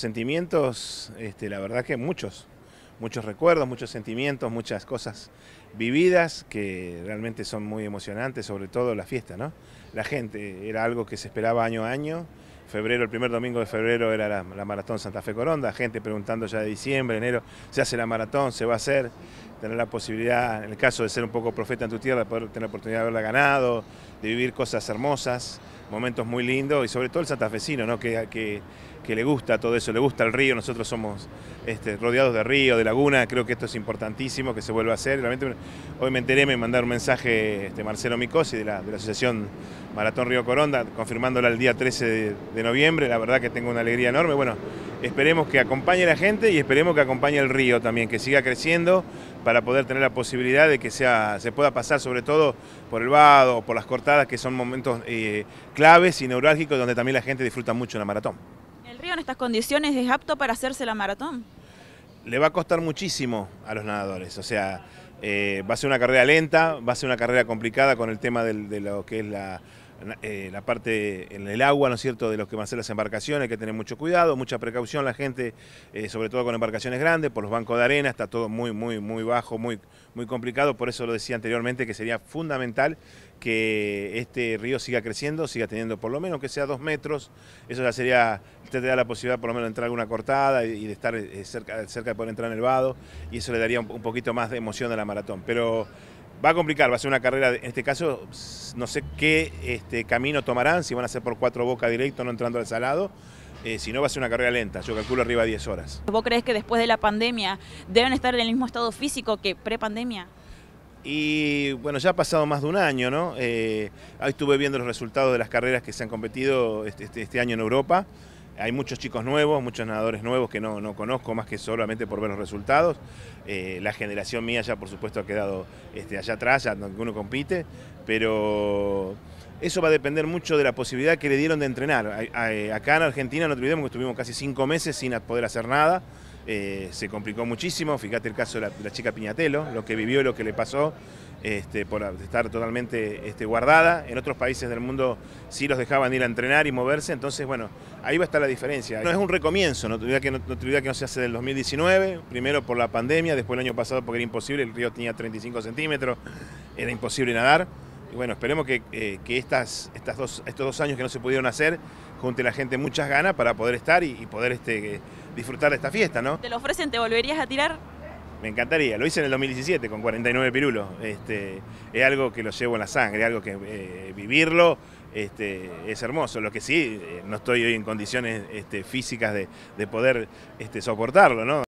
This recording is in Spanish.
sentimientos, este, la verdad que muchos, muchos recuerdos, muchos sentimientos, muchas cosas vividas que realmente son muy emocionantes, sobre todo la fiesta, ¿no? La gente, era algo que se esperaba año a año. Febrero, el primer domingo de febrero era la, la maratón Santa Fe Coronda, gente preguntando ya de diciembre, enero, se hace la maratón, se va a hacer tener la posibilidad, en el caso de ser un poco profeta en tu tierra, poder tener la oportunidad de haberla ganado, de vivir cosas hermosas, momentos muy lindos y sobre todo el santafesino, ¿no? que, que, le gusta todo eso, le gusta el río, nosotros somos este, rodeados de río, de laguna, creo que esto es importantísimo que se vuelva a hacer. Realmente hoy me enteré, me mandaron un mensaje este, Marcelo Micosi de la, de la Asociación Maratón Río Coronda, confirmándola el día 13 de, de noviembre, la verdad que tengo una alegría enorme. Bueno, Esperemos que acompañe la gente y esperemos que acompañe el río también, que siga creciendo para poder tener la posibilidad de que sea, se pueda pasar sobre todo por el vado, por las cortadas, que son momentos eh, claves y neurálgicos donde también la gente disfruta mucho la maratón. ¿El río en estas condiciones es apto para hacerse la maratón? Le va a costar muchísimo a los nadadores, o sea, eh, va a ser una carrera lenta, va a ser una carrera complicada con el tema de lo que es la eh, la parte en el agua, ¿no es cierto?, de los que van a ser las embarcaciones, hay que tener mucho cuidado, mucha precaución la gente, eh, sobre todo con embarcaciones grandes, por los bancos de arena, está todo muy, muy, muy bajo, muy, muy complicado, por eso lo decía anteriormente que sería fundamental que este río siga creciendo, siga teniendo por lo menos que sea dos metros, eso ya sería, usted te da la posibilidad por lo menos de entrar alguna cortada y de estar eh, cerca, cerca de poder entrar en el vado, y eso le daría un, poquito más de emoción a la maratón, pero va a complicar, va a ser una carrera, en este caso, no sé qué este, camino tomarán, si van a ser por cuatro bocas directo, no entrando al salado. Eh, si no, va a ser una carrera lenta, yo calculo arriba de 10 horas. ¿Vos crees que después de la pandemia deben estar en el mismo estado físico que pre-pandemia? Y bueno, ya ha pasado más de un año, ¿no? Eh, ahí estuve viendo los resultados de las carreras que se han competido este, este, este año en Europa. Hay muchos chicos nuevos, muchos nadadores nuevos que no, conozco más que solamente por ver los resultados. Eh, la generación mía ya por supuesto ha quedado este, allá atrás, ya donde uno compite, pero eso va a depender mucho de la posibilidad que le dieron de entrenar. acá en Argentina no olvidemos que estuvimos casi cinco meses sin poder hacer nada. Eh, se complicó muchísimo, fíjate el caso de la, chica Piñatelo, lo que vivió y lo que le pasó. Este, por estar totalmente este, guardada. En otros países del mundo sí los dejaban ir a entrenar y moverse, entonces, bueno, ahí va a estar la diferencia. No es un recomienzo, no te que no, que no se hace del 2019, primero por la pandemia, después el año pasado porque era imposible, el río tenía 35 centímetros, era imposible nadar. Y bueno, esperemos eh, que, estas, estas dos, estos dos años que no se pudieron hacer junte la gente muchas ganas para poder estar y, poder este, disfrutar de esta fiesta, ¿no? ¿Te lo ofrecen? ¿Te volverías a tirar? Me encantaría. Lo hice en el 2017 con 49 pirulos. Este, es algo que lo llevo en la sangre, es algo que eh, vivirlo este, es hermoso. Lo que sí, eh, no estoy hoy en condiciones este, físicas de, de poder este, soportarlo, ¿no?